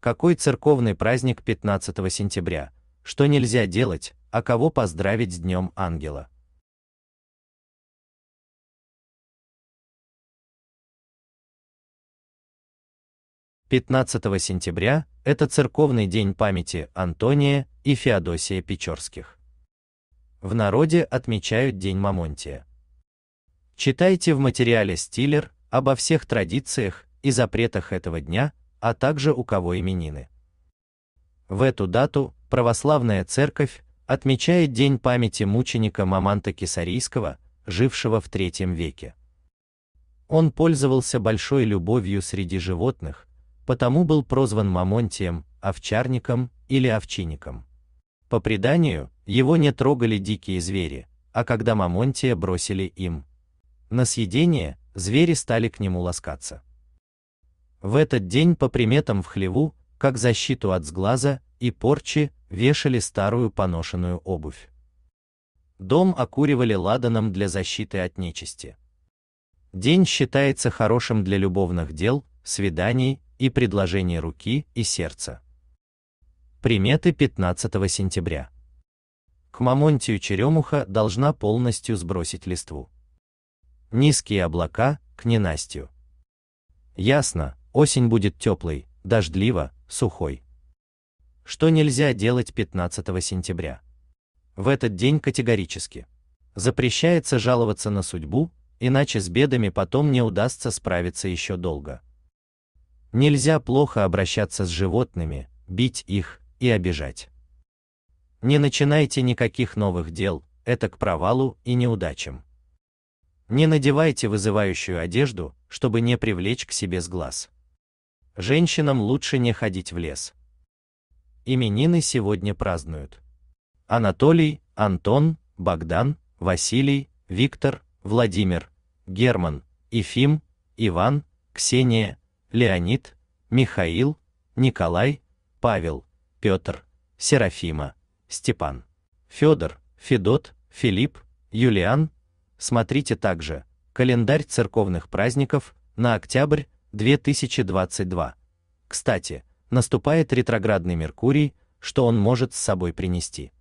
какой церковный праздник 15 сентября, что нельзя делать, а кого поздравить с Днем Ангела. Пятнадцатого сентября – это церковный день памяти Антония и Феодосия Печорских. В народе отмечают День Мамонтия. Читайте в материале «Стиллер» обо всех традициях и запретах этого дня а также у кого именины. В эту дату православная церковь отмечает день памяти мученика Маманта Кесарийского, жившего в III веке. Он пользовался большой любовью среди животных, потому был прозван Мамонтием, овчарником или овчинником. По преданию, его не трогали дикие звери, а когда Мамонтия бросили им на съедение, звери стали к нему ласкаться. В этот день по приметам в хлеву, как защиту от сглаза и порчи, вешали старую поношенную обувь. Дом окуривали ладаном для защиты от нечисти. День считается хорошим для любовных дел, свиданий и предложений руки и сердца. Приметы 15 сентября. К мамонтию черемуха должна полностью сбросить листву. Низкие облака к ненастью. Ясно, Осень будет теплой, дождливо, сухой. Что нельзя делать 15 сентября? В этот день категорически. Запрещается жаловаться на судьбу, иначе с бедами потом не удастся справиться еще долго. Нельзя плохо обращаться с животными, бить их и обижать. Не начинайте никаких новых дел, это к провалу и неудачам. Не надевайте вызывающую одежду, чтобы не привлечь к себе с глаз. Женщинам лучше не ходить в лес. Именины сегодня празднуют. Анатолий, Антон, Богдан, Василий, Виктор, Владимир, Герман, Ефим, Иван, Ксения, Леонид, Михаил, Николай, Павел, Петр, Серафима, Степан, Федор, Федот, Филипп, Юлиан. Смотрите также календарь церковных праздников на октябрь 2022. Кстати, наступает ретроградный Меркурий, что он может с собой принести.